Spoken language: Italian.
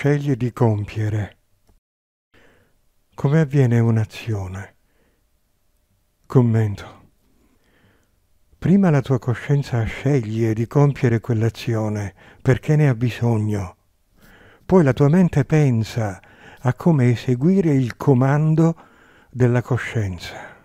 sceglie di compiere. Come avviene un'azione? Commento. Prima la tua coscienza sceglie di compiere quell'azione perché ne ha bisogno. Poi la tua mente pensa a come eseguire il comando della coscienza.